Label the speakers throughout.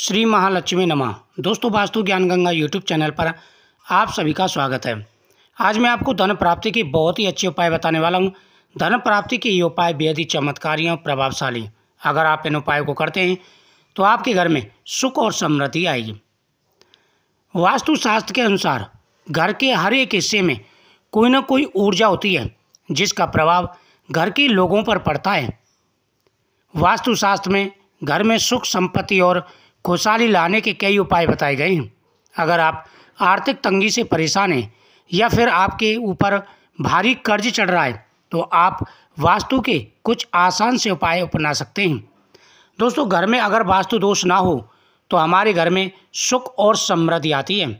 Speaker 1: श्री महालक्ष्मी नमा दोस्तों वास्तु ज्ञान गंगा यूट्यूब चैनल पर आप सभी का स्वागत है आज मैं आपको धन प्राप्ति के बहुत ही अच्छे उपाय बताने वाला हूँ धन प्राप्ति के ये उपाय बेहद ही चमत्कारी और प्रभावशाली अगर आप इन उपायों को करते हैं तो आपके घर में सुख और समृद्धि आएगी वास्तुशास्त्र के अनुसार घर के हर एक हिस्से में कोई ना कोई ऊर्जा होती है जिसका प्रभाव घर के लोगों पर पड़ता है वास्तुशास्त्र में घर में सुख संपत्ति और खुशहाली लाने के कई उपाय बताए गए हैं अगर आप आर्थिक तंगी से परेशान हैं या फिर आपके ऊपर भारी कर्ज चढ़ रहा है तो आप वास्तु के कुछ आसान से उपाय अपना सकते हैं दोस्तों घर में अगर वास्तु दोष ना हो तो हमारे घर में सुख और समृद्धि आती है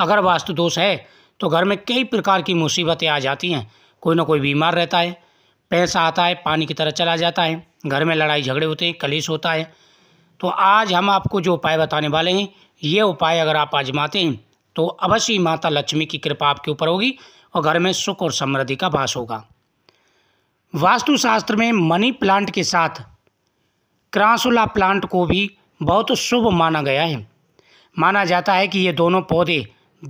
Speaker 1: अगर वास्तु दोष है तो घर में कई प्रकार की मुसीबतें आ जाती हैं कोई ना कोई बीमार रहता है पैसा आता है पानी की तरह चला जाता है घर में लड़ाई झगड़े होते हैं कलेश होता है तो आज हम आपको जो उपाय बताने वाले हैं ये उपाय अगर आप आजमाते हैं तो अवश्य ही माता लक्ष्मी की कृपा आपके ऊपर होगी और घर में सुख और समृद्धि का वास होगा वास्तुशास्त्र में मनी प्लांट के साथ क्रांसुला प्लांट को भी बहुत शुभ माना गया है माना जाता है कि ये दोनों पौधे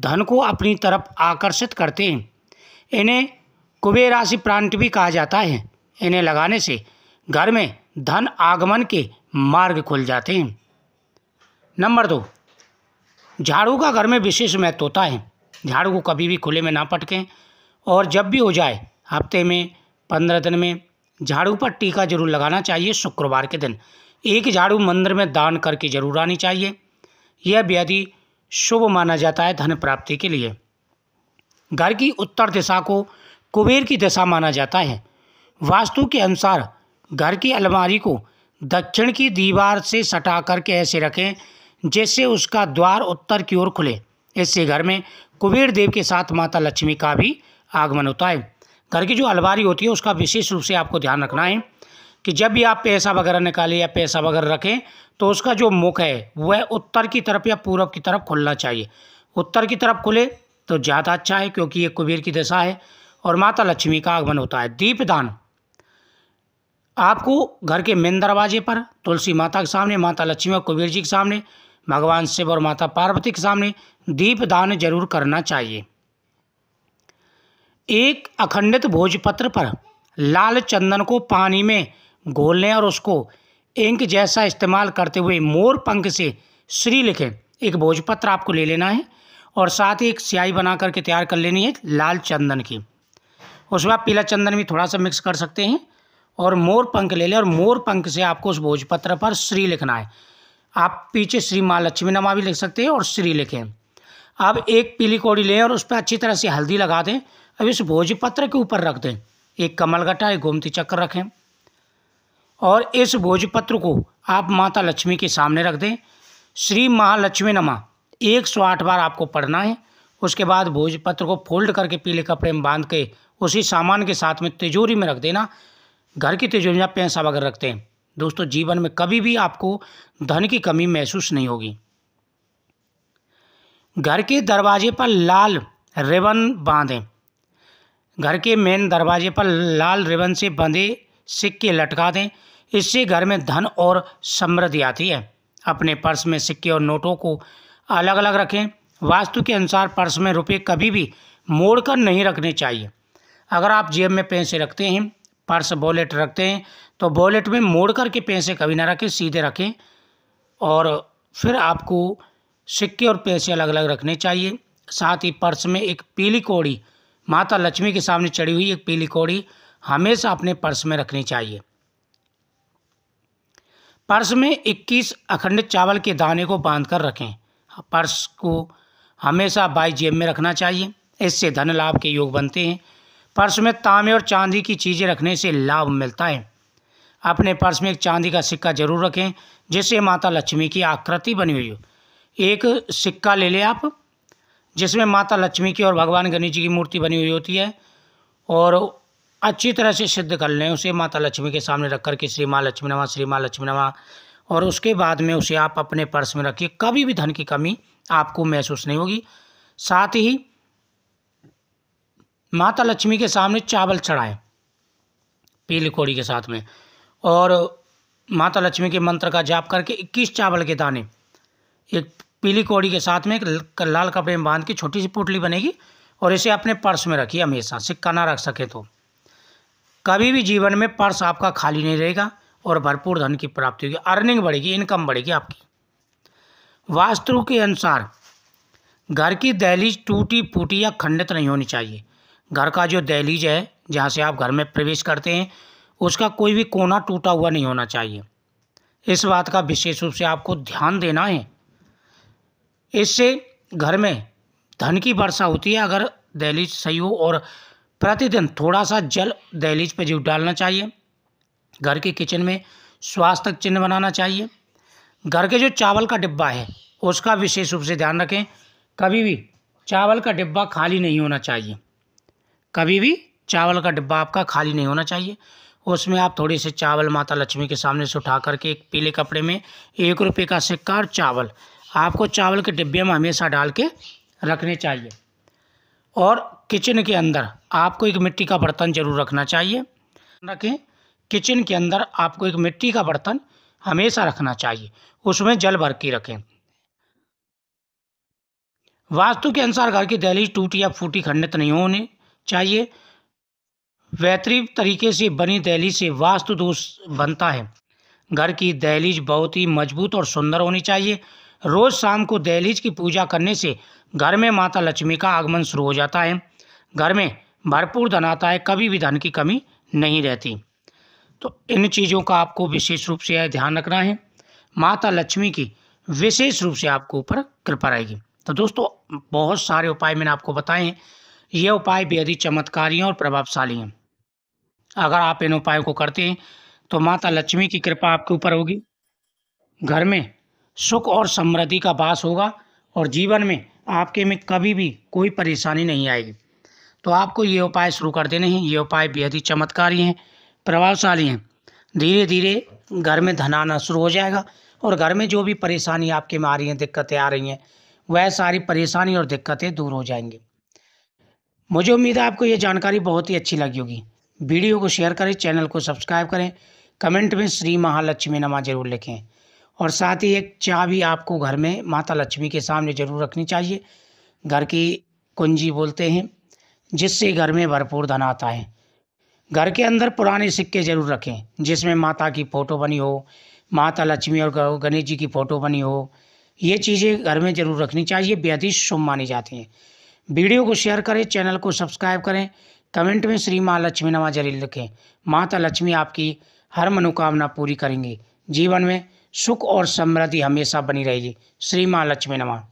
Speaker 1: धन को अपनी तरफ आकर्षित करते हैं इन्हें कुबेराशि प्लांट भी कहा जाता है इन्हें लगाने से घर में धन आगमन के मार्ग खुल जाते हैं नंबर दो झाड़ू का घर में विशेष महत्व होता है झाड़ू को कभी भी खुले में ना पटकें और जब भी हो जाए हफ्ते में पंद्रह दिन में झाड़ू पर टीका जरूर लगाना चाहिए शुक्रवार के दिन एक झाड़ू मंदिर में दान करके जरूर आनी चाहिए यह व्याधि शुभ माना जाता है धन प्राप्ति के लिए घर की उत्तर दिशा को कुबेर की दिशा माना जाता है वास्तु के अनुसार घर की अलमारी को दक्षिण की दीवार से सटा करके ऐसे रखें जिससे उसका द्वार उत्तर की ओर खुले इससे घर में कुबेर देव के साथ माता लक्ष्मी का भी आगमन होता है घर की जो अलमारी होती है उसका विशेष रूप से आपको ध्यान रखना है कि जब भी आप पैसा वगैरह निकालें या पैसा वगैरह रखें तो उसका जो मुख है वह उत्तर की तरफ या पूर्व की तरफ खुलना चाहिए उत्तर की तरफ खुले तो ज़्यादा अच्छा है क्योंकि ये कुबेर की दशा है और माता लक्ष्मी का आगमन होता है दीपदान आपको घर के मेन दरवाजे पर तुलसी माता के सामने माता लक्ष्मी और कुबेर जी के सामने भगवान शिव और माता पार्वती के सामने दीप दान जरूर करना चाहिए एक अखंडित भोजपत्र पर लाल चंदन को पानी में घोल लें और उसको इंक जैसा इस्तेमाल करते हुए मोर पंख से श्री लिखें एक भोजपत्र आपको ले लेना है और साथ ही एक स्याही बना करके तैयार कर लेनी है लाल चंदन की उसमें आप पीला चंदन भी थोड़ा सा मिक्स कर सकते हैं और मोर पंख ले लें और मोर पंख से आपको उस भोजपत्र पर श्री लिखना है आप पीछे श्री माँ लक्ष्मी नमा भी लिख सकते हैं और श्री लिखें आप एक पीली कौड़ी लें और उस पर अच्छी तरह से हल्दी लगा दें अब इस भोजपत्र के ऊपर रख दें एक कमल गटा एक गोमती चक्र रखें और इस भोजपत्र को आप माता लक्ष्मी के सामने रख दें श्री महालक्ष्मी नमा एक सौ आठ बार आपको पढ़ना है उसके बाद भोजपत्र को फोल्ड करके पीले कपड़े में बांध के उसी सामान के साथ में तिजोरी में रख देना घर की तिजोरियाँ पैसा वगैरह रखते हैं दोस्तों जीवन में कभी भी आपको धन की कमी महसूस नहीं होगी घर के दरवाजे पर लाल रिबन बांधें घर के मेन दरवाजे पर लाल रिबन से बंधे सिक्के लटका दें इससे घर में धन और समृद्धि आती है अपने पर्स में सिक्के और नोटों को अलग अलग रखें वास्तु के अनुसार पर्स में रुपये कभी भी मोड़ कर नहीं रखने चाहिए अगर आप जेब में पैसे रखते हैं पर्स बॉलेट रखते हैं तो बॉलेट में मोड़ करके पैसे कभी ना रखें सीधे रखें और फिर आपको सिक्के और पैसे अलग अलग रखने चाहिए साथ ही पर्स में एक पीली कौड़ी माता लक्ष्मी के सामने चढ़ी हुई एक पीली कौड़ी हमेशा अपने पर्स में रखनी चाहिए पर्स में 21 अखंड चावल के दाने को बांध कर रखें पर्स को हमेशा बाई जेब में रखना चाहिए इससे धन लाभ के योग बनते हैं पर्स में तांबे और चांदी की चीज़ें रखने से लाभ मिलता है अपने पर्स में एक चांदी का सिक्का जरूर रखें जिससे माता लक्ष्मी की आकृति बनी हुई हो एक सिक्का ले लें आप जिसमें माता लक्ष्मी की और भगवान गणेश जी की मूर्ति बनी हुई होती है और अच्छी तरह से सिद्ध कर लें उसे माता लक्ष्मी के सामने रख कर के श्री माँ लक्ष्मी नवा श्री माँ लक्ष्मी नवा और उसके बाद में उसे आप अपने पर्स में रखिए कभी भी धन की कमी आपको महसूस नहीं होगी साथ ही माता लक्ष्मी के सामने चावल चढ़ाए पीली कोड़ी के साथ में और माता लक्ष्मी के मंत्र का जाप करके इक्कीस चावल के दाने एक पीली कोड़ी के साथ में एक लाल कपड़े में बांध के छोटी सी पोटली बनेगी और इसे अपने पर्स में रखिए हमेशा सिक्का ना रख सके तो कभी भी जीवन में पर्स आपका खाली नहीं रहेगा और भरपूर धन की प्राप्ति होगी अर्निंग बढ़ेगी इनकम बढ़ेगी आपकी वास्तु के अनुसार घर की दहलीज टूटी फूटी या खंडित नहीं होनी चाहिए घर का जो दहलीज है जहाँ से आप घर में प्रवेश करते हैं उसका कोई भी कोना टूटा हुआ नहीं होना चाहिए इस बात का विशेष रूप से आपको ध्यान देना है इससे घर में धन की वर्षा होती है अगर दहलीज सही हो और प्रतिदिन थोड़ा सा जल दहलीज पर जीव डालना चाहिए घर के किचन में स्वास्थ्य चिन्ह बनाना चाहिए घर के जो चावल का डिब्बा है उसका विशेष रूप से ध्यान रखें कभी भी चावल का डिब्बा खाली नहीं होना चाहिए कभी भी चावल का डिब्बा आपका खाली नहीं होना चाहिए उसमें आप थोड़ी से चावल माता लक्ष्मी के सामने से उठा करके एक पीले कपड़े में एक रुपये का सिक्का और चावल आपको चावल के डिब्बे में हमेशा डाल के रखने चाहिए और किचन के अंदर आपको एक मिट्टी का बर्तन ज़रूर रखना चाहिए रखें किचन के अंदर आपको एक मिट्टी का बर्तन हमेशा रखना चाहिए उसमें जल भर के रखें वास्तु के अनुसार घर की दहलीज टूटी या फूटी खंडित नहीं होने चाहिए वैतरी तरीके से बनी दहलीज से वास्तु दोष बनता है घर की दहलीज बहुत ही मजबूत और सुंदर होनी चाहिए रोज़ शाम को दहलीज की पूजा करने से घर में माता लक्ष्मी का आगमन शुरू हो जाता है घर में भरपूर धन आता है कभी भी धन की कमी नहीं रहती तो इन चीज़ों का आपको विशेष रूप से ध्यान रखना है माता लक्ष्मी की विशेष रूप से आपको ऊपर कृपा रहेगी तो दोस्तों बहुत सारे उपाय मैंने आपको बताए हैं ये उपाय बेहद ही चमत्कारी और प्रभावशाली हैं अगर आप इन उपायों को करते हैं तो माता लक्ष्मी की कृपा आपके ऊपर होगी घर में सुख और समृद्धि का वास होगा और जीवन में आपके में कभी भी कोई परेशानी नहीं आएगी तो आपको ये उपाय शुरू कर देने हैं ये उपाय बेहद ही चमत्कारी हैं प्रभावशाली हैं धीरे धीरे घर में धन आना शुरू हो जाएगा और घर में जो भी परेशानी आपके में आ रही हैं दिक्कतें आ रही हैं वह सारी परेशानी और दिक्कतें दूर हो जाएंगी मुझे उम्मीद है आपको ये जानकारी बहुत ही अच्छी लगी होगी वीडियो को शेयर करें चैनल को सब्सक्राइब करें कमेंट में श्री महालक्ष्मी नमा जरूर लिखें और साथ ही एक चाबी आपको घर में माता लक्ष्मी के सामने ज़रूर रखनी चाहिए घर की कुंजी बोलते हैं जिससे घर में भरपूर धन आता है घर के अंदर पुराने सिक्के ज़रूर रखें जिसमें माता की फ़ोटो बनी हो माता लक्ष्मी और गणेश जी की फ़ोटो बनी हो ये चीज़ें घर में ज़रूर रखनी चाहिए बेहद शुभ मानी जाती हैं वीडियो को शेयर करें चैनल को सब्सक्राइब करें कमेंट में श्री माँ लक्ष्मी नमा जरूर लिखें माता लक्ष्मी आपकी हर मनोकामना पूरी करेंगी जीवन में सुख और समृद्धि हमेशा बनी रहेगी श्री माँ लक्ष्मी नमा